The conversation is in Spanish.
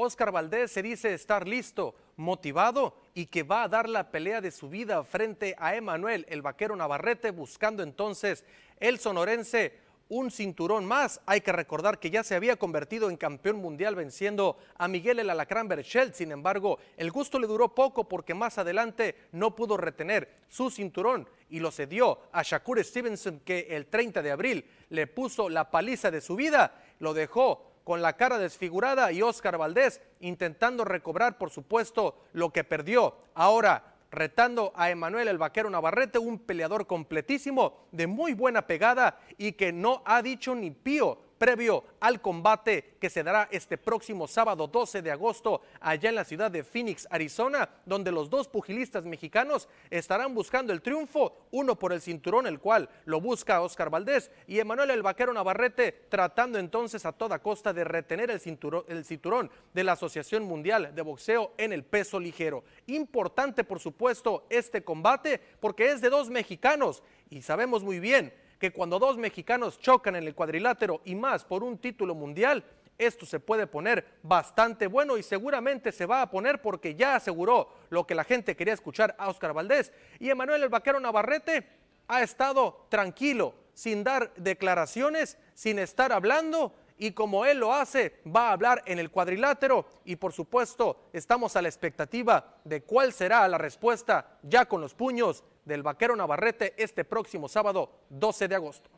Oscar Valdés se dice estar listo, motivado y que va a dar la pelea de su vida frente a Emanuel, el vaquero Navarrete, buscando entonces el sonorense un cinturón más. Hay que recordar que ya se había convertido en campeón mundial venciendo a Miguel el Alacrán Berchel. Sin embargo, el gusto le duró poco porque más adelante no pudo retener su cinturón y lo cedió a Shakur Stevenson que el 30 de abril le puso la paliza de su vida, lo dejó con la cara desfigurada y Óscar Valdés intentando recobrar, por supuesto, lo que perdió. Ahora retando a Emanuel el Vaquero Navarrete, un peleador completísimo, de muy buena pegada y que no ha dicho ni pío previo al combate que se dará este próximo sábado 12 de agosto allá en la ciudad de Phoenix, Arizona, donde los dos pugilistas mexicanos estarán buscando el triunfo, uno por el cinturón, el cual lo busca Oscar Valdés, y Emanuel el Vaquero Navarrete tratando entonces a toda costa de retener el cinturón, el cinturón de la Asociación Mundial de Boxeo en el peso ligero. Importante, por supuesto, este combate porque es de dos mexicanos y sabemos muy bien que cuando dos mexicanos chocan en el cuadrilátero y más por un título mundial, esto se puede poner bastante bueno y seguramente se va a poner porque ya aseguró lo que la gente quería escuchar a Oscar Valdés. Y Emanuel el Vaquero Navarrete ha estado tranquilo, sin dar declaraciones, sin estar hablando y como él lo hace, va a hablar en el cuadrilátero y por supuesto estamos a la expectativa de cuál será la respuesta ya con los puños del vaquero Navarrete este próximo sábado 12 de agosto.